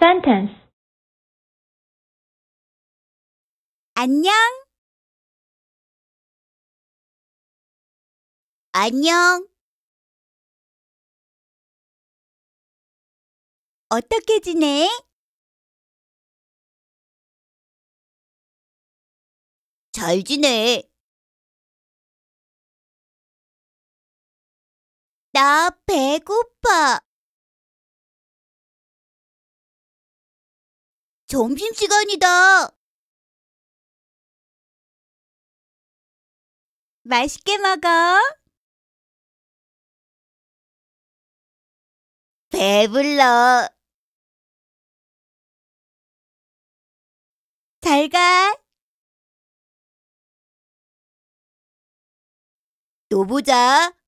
sentence 안녕 안녕 어떻게 지내? 잘 지내. 나 배고파. 점심시간이다. 맛있게 먹어. 배불러. 잘 가. 또 보자.